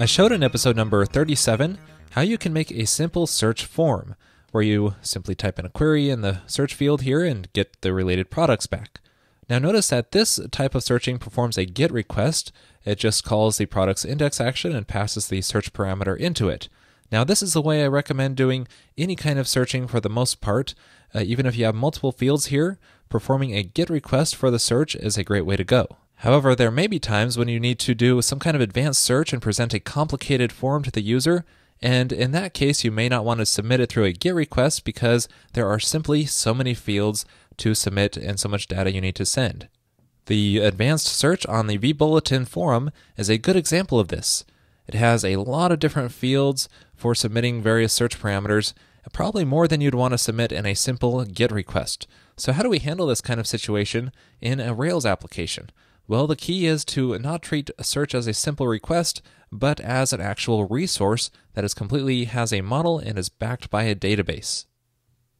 I showed in episode number 37 how you can make a simple search form where you simply type in a query in the search field here and get the related products back. Now notice that this type of searching performs a GET request. It just calls the product's index action and passes the search parameter into it. Now this is the way I recommend doing any kind of searching for the most part. Uh, even if you have multiple fields here, performing a GET request for the search is a great way to go. However, there may be times when you need to do some kind of advanced search and present a complicated form to the user, and in that case, you may not want to submit it through a GET request because there are simply so many fields to submit and so much data you need to send. The advanced search on the vBulletin forum is a good example of this. It has a lot of different fields for submitting various search parameters, probably more than you'd want to submit in a simple GET request. So, how do we handle this kind of situation in a Rails application? Well, the key is to not treat a search as a simple request, but as an actual resource that is completely has a model and is backed by a database.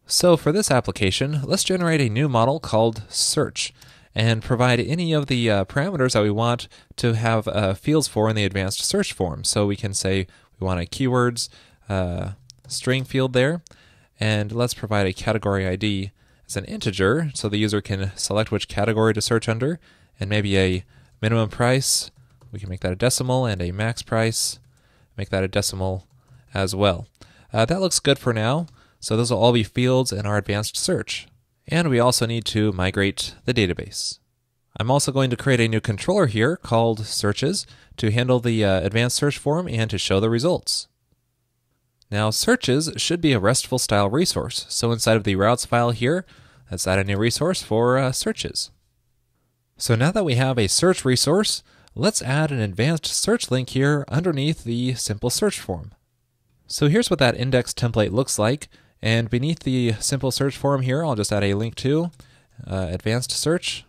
So for this application, let's generate a new model called search and provide any of the uh, parameters that we want to have uh, fields for in the advanced search form. So we can say we want a keywords uh, string field there, and let's provide a category ID as an integer so the user can select which category to search under and maybe a minimum price. We can make that a decimal and a max price. Make that a decimal as well. Uh, that looks good for now. So those will all be fields in our advanced search. And we also need to migrate the database. I'm also going to create a new controller here called searches to handle the uh, advanced search form and to show the results. Now searches should be a RESTful style resource. So inside of the routes file here, let's add a new resource for uh, searches. So now that we have a search resource, let's add an advanced search link here underneath the simple search form. So here's what that index template looks like. And beneath the simple search form here, I'll just add a link to uh, advanced search.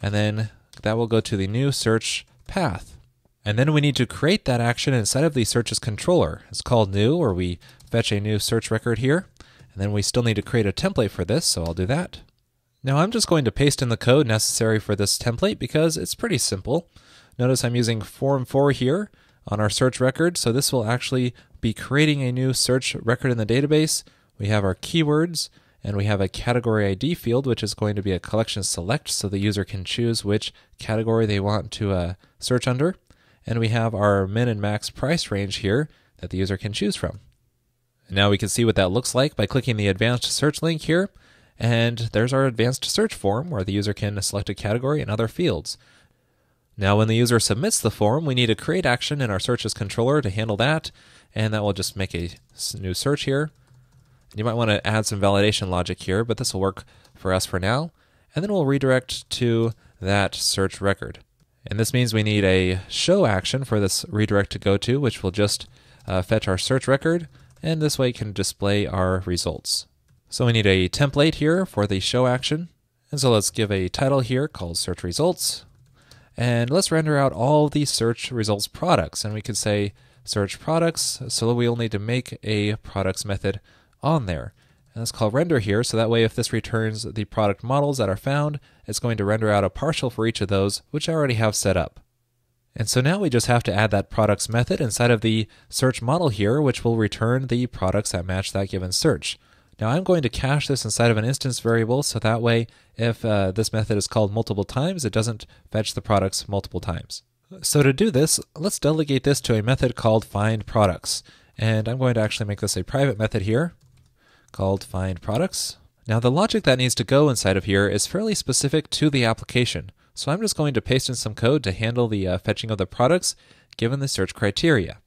And then that will go to the new search path. And then we need to create that action inside of the searches controller. It's called new, or we fetch a new search record here. And then we still need to create a template for this, so I'll do that. Now I'm just going to paste in the code necessary for this template because it's pretty simple. Notice I'm using form 4 here on our search record, so this will actually be creating a new search record in the database. We have our keywords, and we have a category ID field, which is going to be a collection select, so the user can choose which category they want to uh, search under. And we have our min and max price range here that the user can choose from. And now we can see what that looks like by clicking the advanced search link here. And there's our advanced search form where the user can select a category and other fields. Now, when the user submits the form, we need a create action in our searches controller to handle that, and that will just make a new search here. You might want to add some validation logic here, but this will work for us for now. And then we'll redirect to that search record. And this means we need a show action for this redirect to go to, which will just uh, fetch our search record, and this way can display our results. So we need a template here for the show action. And so let's give a title here called search results. And let's render out all the search results products. And we could say search products. So we'll need to make a products method on there. And let's call render here. So that way, if this returns the product models that are found, it's going to render out a partial for each of those, which I already have set up. And so now we just have to add that products method inside of the search model here, which will return the products that match that given search. Now I'm going to cache this inside of an instance variable so that way if uh, this method is called multiple times, it doesn't fetch the products multiple times. So to do this, let's delegate this to a method called find products. And I'm going to actually make this a private method here called find products. Now the logic that needs to go inside of here is fairly specific to the application. So I'm just going to paste in some code to handle the uh, fetching of the products given the search criteria.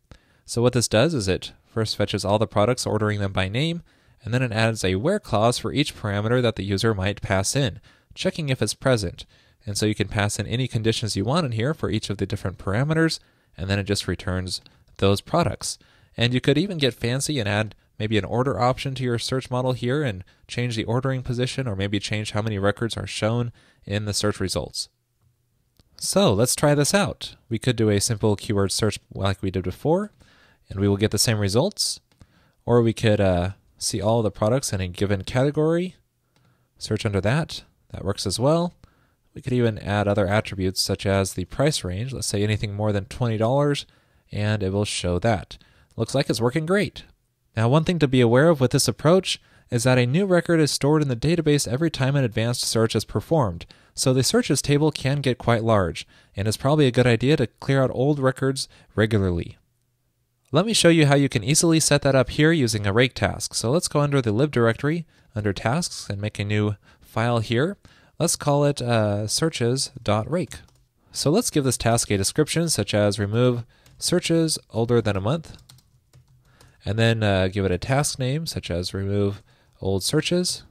So what this does is it first fetches all the products ordering them by name and then it adds a where clause for each parameter that the user might pass in, checking if it's present. And so you can pass in any conditions you want in here for each of the different parameters, and then it just returns those products. And you could even get fancy and add maybe an order option to your search model here and change the ordering position, or maybe change how many records are shown in the search results. So let's try this out. We could do a simple keyword search like we did before, and we will get the same results. Or we could uh, see all the products in a given category, search under that. That works as well. We could even add other attributes such as the price range. Let's say anything more than $20, and it will show that. Looks like it's working great. Now, one thing to be aware of with this approach is that a new record is stored in the database every time an advanced search is performed, so the searches table can get quite large, and it's probably a good idea to clear out old records regularly. Let me show you how you can easily set that up here using a rake task. So let's go under the lib directory under tasks and make a new file here. Let's call it uh, searches.rake. So let's give this task a description such as remove searches older than a month and then uh, give it a task name such as remove old searches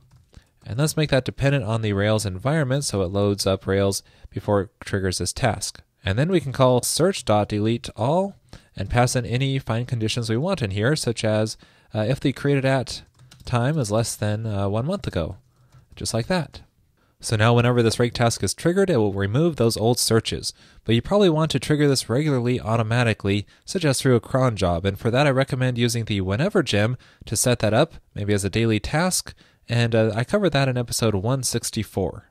and let's make that dependent on the Rails environment so it loads up Rails before it triggers this task. And then we can call search.delete all and pass in any fine conditions we want in here, such as uh, if the created at time is less than uh, one month ago, just like that. So now whenever this rake task is triggered, it will remove those old searches, but you probably want to trigger this regularly automatically, such as through a cron job, and for that I recommend using the whenever gem to set that up, maybe as a daily task, and uh, I covered that in episode 164.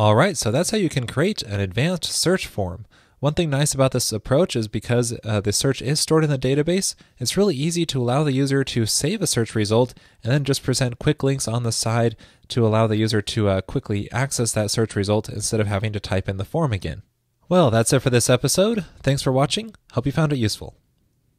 Alright, so that's how you can create an advanced search form. One thing nice about this approach is because uh, the search is stored in the database, it's really easy to allow the user to save a search result and then just present quick links on the side to allow the user to uh, quickly access that search result instead of having to type in the form again. Well, that's it for this episode. Thanks for watching. Hope you found it useful.